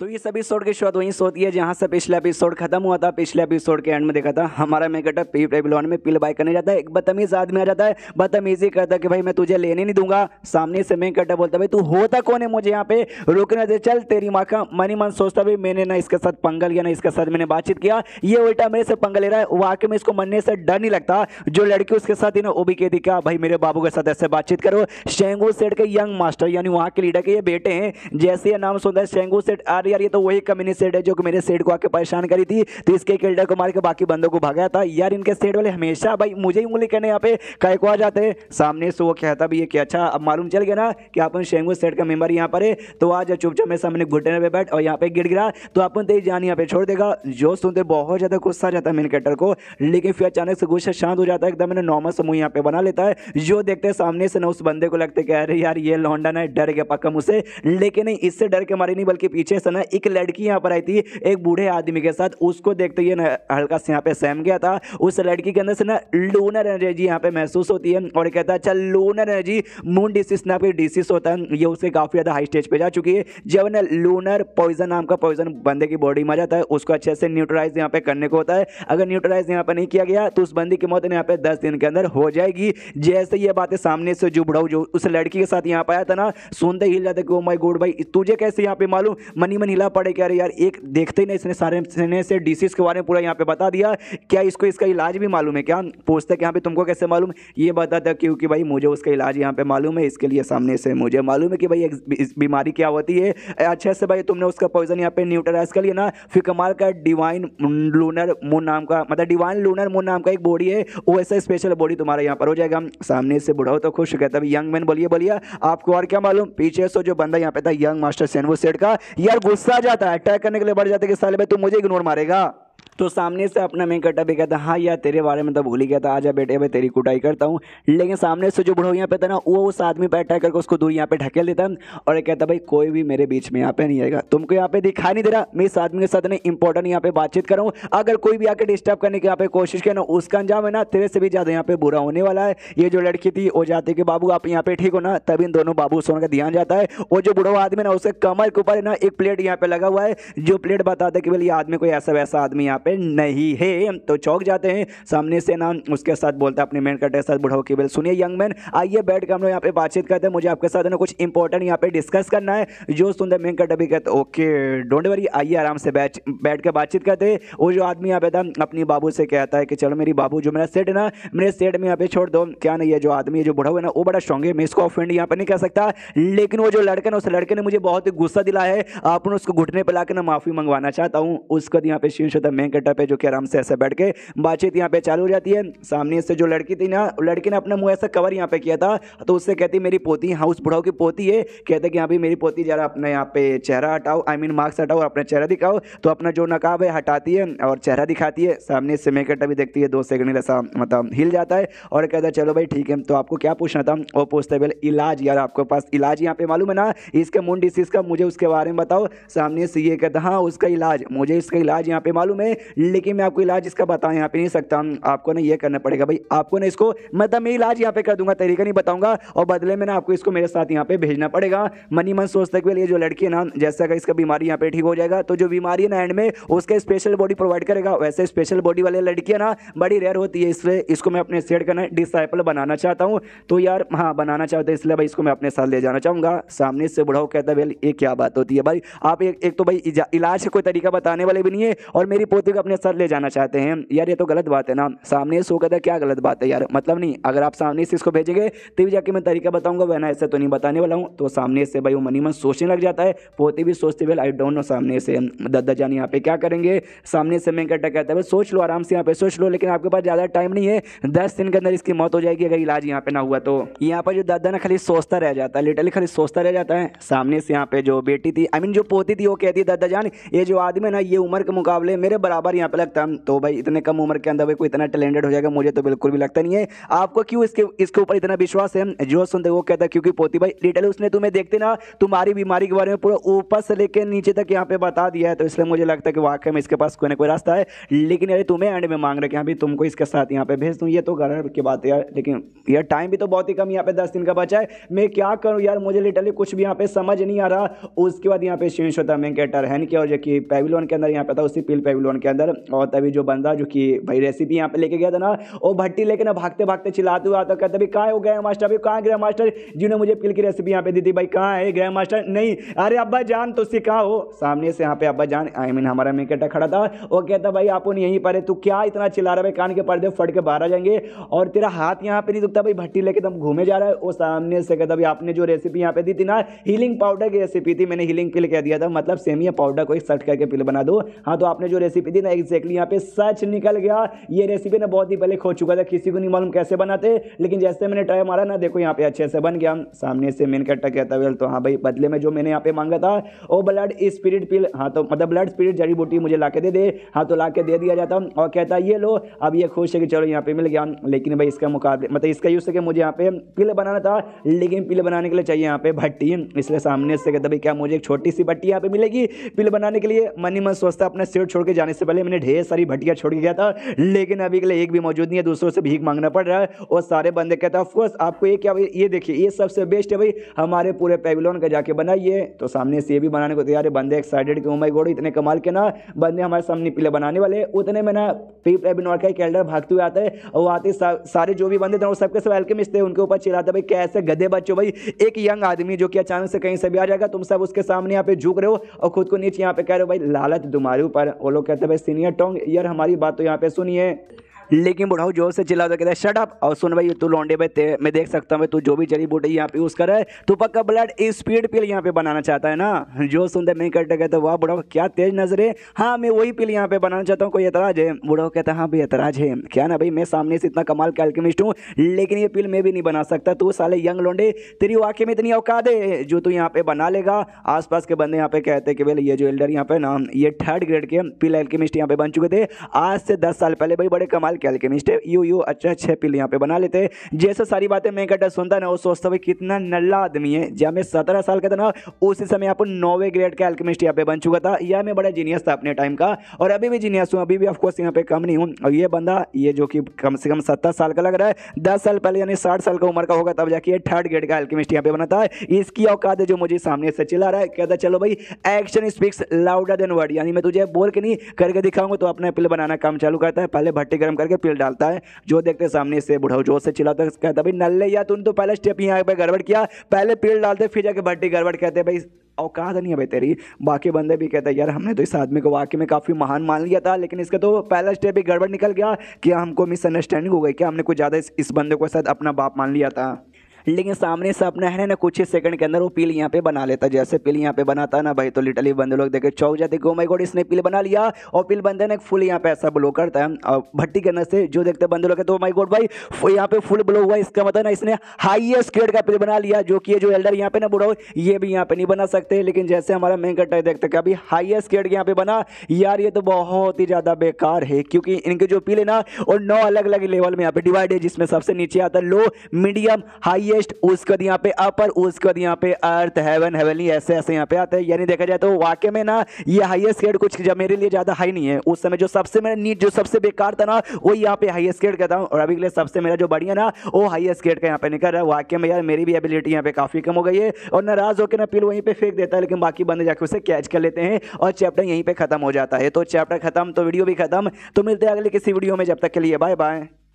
तो सभी एपिसोड की शुरुआत वहीं से होती है जहाँ से पिछला एपिसोड खत्म हुआ था पिछले एपिसोड के एंड में देखा था हमारा मेकअटअप पी पेबलॉन में पिल बाय करने जाता है एक बदतमीज आदमी आ जाता है बदतमीजी करता है कि भाई मैं तुझे लेने नहीं दूंगा सामने से मैं कटअप बोलता भाई तू होता कौन है मुझे यहाँ पे रुकने दे चल तेरी माँ का मनी मन सोचता भाई मैंने ना इसके साथ पंगल किया ना इसके साथ मैंने बातचीत किया ये उल्टा मेरे से पंगल ले रहा है वाकई में इसको मरने से डर नहीं लगता जो लड़की उसके साथ ही ना वो भी कहती क्या हाँ भाई मेरे बाबू के साथ ऐसे बातचीत करो शेंगू सेठ के यंग मास्टर यानी वहाँ के लीडर के ये बेटे हैं जैसे ये नाम सुनता है शेंगू सेठ आ अरे यार ये तो वही कम्युनिस्ट सेट है जो कि मेरे सेट को आके परेशान करी थी तो इसके किल्डर को मार के बाकी बंदों को भागा था यार इनके सेट वाले हमेशा भाई मुझे ही उंगली करने यहाँ पे कह को आ जाते सामने से वो कहता भी ये कि अच्छा अब मालूम चल गया ना कि अपन शेंगू सेट का मेम्बर यहाँ पर है तो आज चुपचाप में सामने घुटने पे बैठ और यहाँ पे गिर गिरा तो अपन तेज जान यहाँ पे छोड़ देगा जो सुनते बहुत ज़्यादा गुस्सा जाता है मेन कैटर को लेकिन फिर अचानक से गुस्सा शांत हो जाता है एकदम मैंने नॉर्मल समूह यहाँ पे बना लेता है जो देखते हैं सामने से ना उस बंदे को लगते कह रहे यार ये लौंडा ना डर गया पक्का मुझसे लेकिन नहीं इससे डर के मारे नहीं बल्कि पीछे से ना एक लड़की यहाँ पर आई थी एक बूढ़े आदमी के साथ उसको देखते ही ना हल्का से यहाँ पे सहम गया था उस लड़की के अंदर से ना लोनर एनर्जी यहाँ पे महसूस होती है और कहता है अच्छा लोनर एनर्जी मून डिसीज ना के डिसीज होता है ये उसके काफ़ी ज़्यादा हाई स्टेज पर जा चुकी है जब ना लोनर पॉइजन नाम का पॉइजन बंदे की बॉडी में आ जाता है उसको अच्छे से न्यूट्राइज यहाँ पे करने को होता है अगर न्यूट्राइज यहाँ पर नहीं किया गया तो उस बंदी की मौत यहाँ पे दस दिन के अंदर हो जाएगी जैसे ये बातें सामने से जो बुढ़ाऊ जो उस लड़की के साथ यहाँ पर आया था ना सुनते ही जाते कि ओ माई गोड भाई तुझे कैसे यहाँ पे मालूम मनी में नीला पड़े क्या यार एक देखते ही नहीं इसने सारे इसने से डिसीज़ के बारे में पूरा यहाँ पे बता दिया क्या इसको इसका इलाज भी मालूम है क्या पूछते कि यहाँ पे तुमको कैसे मालूम ये बताता क्योंकि भाई मुझे उसका इलाज यहाँ पे मालूम है इसके लिए सामने से मुझे मालूम है कि भाई इस बीमारी क्या होती है अच्छे से भाई तुमने उसका पॉइजन यहाँ पे न्यूट्राइज कर लिया ना फिर कमाल का डिवाइन लूनर मून नाम का मतलब डिवाइन लूनर मून नाम का एक बॉडी है वो ऐसा स्पेशल बॉडी तुम्हारा यहाँ पर हो जाएगा सामने से बुढ़ाओ तो खुश कहता है यंग मैन बोलिए बोलिए आपको और क्या मालूम पीछे सो जो बंदा यहाँ पे था यंग मास्टर सैनवो सेठ का यार गुस्सा आ जाता है अटैक करने के लिए बढ़ जाता है कि साले भाई तू मुझे इग्नोर मारेगा तो सामने से अपना मैं कटा भी कहता हाँ यार तेरे बारे में तो भूल ही गया था आजा बेटे मैं तेरी कुटाई करता हूँ लेकिन सामने से जो बुढ़ो यहाँ पे था ना वो उस आदमी पर अटैक करके उसको दूर यहाँ पे ढकेल देता और ये कहता भाई कोई भी मेरे बीच में यहाँ पे नहीं आएगा तुमको यहाँ पे दिखाई नहीं दे रहा मैं इस आदमी के साथ ना इंपॉर्टेंट यहाँ पे बातचीत कर अगर कोई भी आकर डिस्टर्ब करने की यहाँ पे कोशिश करे ना उसका अंजाम है ना तेरे से भी ज़्यादा यहाँ पे बुरा होने वाला है ये जो लड़की थी वो जाती कि बाबू आप यहाँ पे ठीक हो ना तभी इन दोनों बाबू सोने का ध्यान जाता है वो जो बुढ़ो आदमी ना उसके कमर के ऊपर है ना एक प्लेट यहाँ पे लगा हुआ है जो प्लेट बताता है कि भाई ये आदमी कोई ऐसा वैसा आदमी यहाँ पे नहीं है तो चौक जाते हैं सामने से ना उसके साथ बोलता है अपने मैन कटे के साथ बुढ़ाओ की बेल सुनिए यंग मैन आइए बैठ कर हम लोग यहाँ पे बातचीत करते हैं मुझे आपके साथ ना कुछ इंपॉर्टेंट यहाँ पे डिस्कस करना है जो सुनते मैन कटर भी कहते ओके डोंट वरी आइए आराम से बैठ बैठ कर बातचीत करते वो जो आदमी यहाँ पे था अपनी बाबू से कहता है कि चलो मेरी बाबू जो मेरा सेट है ना मेरे सेट में यहाँ पे छोड़ दो क्या नहीं है जो आदमी जो बुढ़ा हुआ है ना वो बड़ा स्ट्रॉन्ग है मैं इसको ऑफेंड यहाँ पर नहीं कर सकता लेकिन वो जो लड़का ना उस लड़के ने मुझे बहुत ही गुस्सा दिला है आप उसको घुटने पर ला ना माफ़ी मंगवाना चाहता हूँ उसका यहाँ पे शीर्ष होता है गेटअप पे जो कि आराम से ऐसे बैठ के बातचीत यहाँ पे चालू हो जाती है सामने से जो लड़की थी ना लड़की ने अपना मुँह ऐसा कवर यहाँ पे किया था तो उससे कहती मेरी पोती हाउस बुढ़ाओ की पोती है कहते कि यहाँ भी मेरी पोती जरा अपने यहाँ पे चेहरा हटाओ आई मीन मास्क हटाओ और अपना चेहरा दिखाओ तो अपना जो नकाब है हटाती है और चेहरा दिखाती है सामने से मेकअट अभी देखती है दो सेकंड ऐसा मतलब हिल जाता है और कहता है चलो भाई ठीक है तो आपको क्या पूछना था वो पूछते है इलाज यार आपके पास इलाज यहाँ पे मालूम है ना इसके मून डिसीज़ का मुझे उसके बारे में बताओ सामने से ये कहता हाँ उसका इलाज मुझे इसका इलाज यहाँ पे मालूम है लेकिन मैं आपको इलाज इसका बता यहाँ पे नहीं सकता आपको ना ये करना पड़ेगा भाई आपको ना इसको मतलब मैं इलाज यहाँ पे कर दूंगा तरीका नहीं बताऊंगा और बदले में ना आपको इसको मेरे साथ यहाँ पे भेजना पड़ेगा मनी मन सोचते हुए ये जो लड़की है ना जैसे अगर इसका बीमारी यहाँ पे ठीक हो जाएगा तो जो बीमारी है ना एंड में उसका स्पेशल बॉडी प्रोवाइड करेगा वैसे स्पेशल बॉडी वाले लड़की है ना बड़ी रेयर होती है इसलिए इसको मैं अपने सेट करना डिसाइपल बनाना चाहता हूँ तो यार हाँ बनाना चाहता इसलिए भाई इसको मैं अपने साथ ले जाना चाहूँगा सामने से बुढ़ाओ कहता भाई ये क्या बात होती है भाई आप एक, एक तो भाई इलाज का कोई तरीका बताने वाले भी नहीं है और मेरी पोती अपने सर ले जाना चाहते हैं यार ये तो गलत बात है ना सामने शो कहता है क्या गलत बात है यार मतलब नहीं अगर आप सामने से इसको भेजेंगे तभी जाके मैं तरीका बताऊंगा वह ऐसे तो नहीं बताने वाला हूँ तो सामने से भाई वो मनी मन सोचने लग जाता है पोते भी सोचते भाई आई डोंट नो सामने से दद्दा जान यहाँ पे क्या करेंगे सामने से मैं कटा कहता है सोच लो आराम से यहाँ पे सोच लो लेकिन आपके पास ज़्यादा टाइम नहीं है दस दिन के अंदर इसकी मौत हो जाएगी अगर इलाज यहाँ पे ना हुआ तो यहाँ पर जो दादा ना खाली सोचता रह जाता है लिटरली खाली सोचता रह जाता है सामने से यहाँ पे जो बेटी थी आई मीन जो पोती थी वो कहती है दादा जान ये जो आदमी है ना ये उम्र के मुकाबले मेरे बराबर बराबर यहाँ पे लगता है तो भाई इतने कम उम्र के अंदर भाई कोई इतना टैलेंटेड हो जाएगा मुझे तो बिल्कुल भी लगता नहीं है आपको क्यों इसके इसके ऊपर इतना विश्वास है जो सुनते वो कहता है क्योंकि पोती भाई डिटेल उसने तुम्हें देखते ना तुम्हारी बीमारी के बारे में पूरा ऊपर से लेकर नीचे तक यहाँ पे बता दिया है तो इसलिए मुझे लगता है कि वाकई में इसके पास कोई ना कोई रास्ता है लेकिन यार तुम्हें एंड में मांग रहे हैं अभी तुमको इसके साथ यहाँ पे भेज दूँ ये तो घर की बात है यार लेकिन यार टाइम भी तो बहुत ही कम यहाँ पे दस दिन का बचा है मैं क्या करूँ यार मुझे लिटरली कुछ भी यहाँ पे समझ नहीं आ रहा उसके बाद यहाँ पे शेष होता है मैंकेटर है नहीं क्या और जबकि पेविलोन के अंदर यहाँ पे था उसी पील पेविलोन के के अंदर और तभी जो बंदा जो कि भाई रेसिपी यहाँ पे लेके गया था ना वो भट्टी लेके ना भागते भागते चिल्लाते हुए आता कहते भाई कहाँ हो गया मास्टर अभी कहाँ ग्रह मास्टर जिन्होंने मुझे पिल की रेसिपी यहाँ पे दी थी भाई कहाँ है ग्रह मास्टर नहीं अरे अब्बा जान तो कहाँ हो सामने से यहाँ पे अब्बा जान आई मीन हमारा मेकेटा खड़ा था वो कहता भाई आप यहीं पर है तू क्या इतना चिल्ला रहा है कान के पर्दे फट के बाहर आ जाएंगे और तेरा हाथ यहाँ पे नहीं दुखता भाई भट्टी लेके तुम घूमे जा रहा है वो सामने से कहता भाई आपने जो रेसिपी यहाँ पे दी थी ना हीलिंग पाउडर की रेसिपी थी मैंने हीलिंग पिल कह दिया था मतलब सेमिया पाउडर को एक सट करके पिल बना दो हाँ तो आपने जो रेसिपी देना एग्जैक्टली यहाँ पे सच निकल गया ये रेसिपी ना बहुत ही पहले खो चुका था किसी को नहीं मालूम कैसे बनाते लेकिन जैसे मैंने ट्राई मारा ना देखो यहाँ पे अच्छे से बन गया सामने से मेन कट्टा कहता तवेल तो हाँ भाई बदले में जो मैंने यहाँ पे मांगा था वो ब्लड स्पिरिट पिल हाँ तो मतलब ब्लड स्पिरिट जड़ी बूटी मुझे ला दे दे हाँ तो ला दे दिया जाता और कहता ये लो अब ये खुश है कि चलो यहाँ पे मिल गया लेकिन भाई इसका मुकाबले मतलब इसका यूज़ करके मुझे यहाँ पे पिल बनाना था लेकिन पिल बनाने के लिए चाहिए यहाँ पे भट्टी इसलिए सामने से कहता भाई क्या मुझे एक छोटी सी भट्टी यहाँ पे मिलेगी पिल बनाने के लिए मनी मन सोचता अपना सिर छोड़ के जाने से पहले मैंने ढेर सारी भट्टियाँ छोड़ के गया था लेकिन अभी के लिए एक भी मौजूद नहीं है दूसरों से भीख मांगना पड़ रहा है और सारे बंदे कहते हैं ऑफकोर्स आपको ये क्या ये देखिए ये सबसे बेस्ट है भाई हमारे पूरे पेविलोन का जाके बनाइए तो सामने से ये भी बनाने को तैयार है बंदे एक्साइटेड कि माय oh गॉड इतने कमाल के ना बंदे हमारे सामने पिले बनाने वाले उतने में ना पी पेविलोन का एक एल्डर भागते हुए आते है और वो आते सारे जो भी बंदे थे वो सबके सब वेलकम इसते उनके ऊपर चिल्लाते भाई कैसे गधे बच्चों भाई एक यंग आदमी जो कि अचानक से कहीं से भी आ जाएगा तुम सब उसके सामने यहाँ पे झुक रहे हो और खुद को नीचे यहाँ पे कह रहे हो भाई लालच तुम्हारे ऊपर वो लोग कहते भाई सीनियर टोंग ईयर हमारी बात तो यहाँ पे सुनिए लेकिन बुढ़ाऊ जोर से चिल्ला कहता है शट अप और सुन भाई तू लौंडे भाई मैं देख सकता हूँ तू जो भी जड़ी बूटी यहाँ पे यूज़ कर रहा है तू पक्का ब्लड स्पीड पिल यहाँ पे बनाना चाहता है ना जो सुनते मैं कहते कहते वाह बुढ़ाऊ क्या तेज नजर है हाँ मैं वही पिल यहाँ पे बनाना चाहता हूँ कोई एतराज है बुढ़ाऊ कहता है हाँ भाई एतराज है क्या ना भाई मैं सामने से इतना कमाल का एल्केमिस्ट हूँ लेकिन ये पिल मैं भी नहीं बना सकता तू साले यंग लौंडे तेरी वाक्य में इतनी औकात है जो तू यहाँ पे बना लेगा आसपास के बंदे यहाँ पे कहते कि भाई ये जो एल्डर यहाँ पे ना ये थर्ड ग्रेड के पिल एल्केमिस्ट यहाँ पे बन चुके थे आज से दस साल पहले भाई बड़े कमाल के अल्केमिस्ट है यू यू अच्छा छः पिल यहाँ पे बना लेते हैं जैसे सारी बातें मैं कटा सुनता ना वो सोचता भाई कितना नल्ला आदमी है जब मैं सत्रह साल का था ना उसी समय यहाँ पर नौवे ग्रेड का अल्केमिस्ट यहाँ पे बन चुका था यह मैं बड़ा जीनियस था अपने टाइम का और अभी भी जीनियस हूँ अभी भी ऑफकोर्स यहाँ पे कम नहीं हूँ और ये बंदा ये जो कि कम से कम सत्तर साल का लग रहा है दस साल पहले यानी साठ साल का उम्र का होगा तब जाके थर्ड ग्रेड का अल्केमिस्ट यहाँ पे बनाता है इसकी औकात है जो मुझे सामने से चिल्ला रहा है कहता चलो भाई action speaks louder than word यानी मैं तुझे बोल के नहीं करके दिखाऊंगा तो अपना पिल बनाना काम चालू करता है पहले भट्टी गर्म कर करके पेल डालता है जो देखते सामने से बुढ़ाओ जोर से चिल्लाता है कहता भाई नल्ले या तुम तो पहले स्टेप यहाँ पे गड़बड़ किया पहले पेड़ डालते फिर जाके भट्टी गड़बड़ कहते भाई औकात नहीं है भाई तेरी बाकी बंदे भी कहते हैं यार हमने तो इस आदमी को वाकई में काफ़ी महान मान लिया था लेकिन इसका तो पहला स्टेप ही गड़बड़ निकल गया कि हमको मिसअंडरस्टैंडिंग हो गई क्या हमने कुछ ज़्यादा इस, इस बंदे को शायद अपना बाप मान लिया था लेकिन सामने से अपना है ना कुछ ही सेकंड के अंदर वो पील यहाँ पे बना लेता जैसे पील यहाँ पे बनाता ना भाई तो लिटली बंदे लोग देखे चौक जाते गो माई गोड इसने पील बना लिया और पील बंदे ने फुल यहाँ पे ऐसा ब्लो करता है और भट्टी के अंदर से जो देखते बंदे लोग तो माई गोड भाई यहाँ पे फुल ब्लो हुआ इसका मतलब ना इसने हाइएस्ट ग्रेड का पिल बना लिया जो कि जो एल्डर यहाँ पे ना बुरा ये भी यहाँ पे नहीं बना सकते लेकिन जैसे हमारा मेन कट्टा देखते अभी हाइएस्ट ग्रेड यहाँ पे बना यार ये तो बहुत ही ज़्यादा बेकार है क्योंकि इनके जो पील है ना और नौ अलग अलग लेवल में यहाँ पे डिवाइड है जिसमें सबसे नीचे आता है लो मीडियम हाई हाईएस्ट उसके बाद यहाँ पे अपर उसके बाद यहाँ पे अर्थ हेवन हेवनली ऐसे ऐसे यहाँ पे आते हैं यानी देखा जाए तो वाकई में ना ये हाईएस्ट ग्रेड कुछ जब मेरे लिए ज़्यादा हाई नहीं है उस समय जो सबसे मेरा नीट जो सबसे बेकार था ना वो यहाँ पे हाईएस्ट ग्रेड का था और अभी के लिए सबसे मेरा जो बढ़िया ना वो हाईएस्ट ग्रेड का यहाँ पे निकल रहा है वाकई में यार मेरी भी एबिलिटी यहाँ पे काफ़ी कम हो गई है और नाराज़ होकर ना पिल वहीं पर फेंक देता है लेकिन बाकी बंदे जाकर उसे कैच कर लेते हैं और चैप्टर यहीं पर खत्म हो जाता है तो चैप्टर खत्म तो वीडियो भी खत्म तो मिलते हैं अगले किसी वीडियो में जब तक के लिए बाय बाय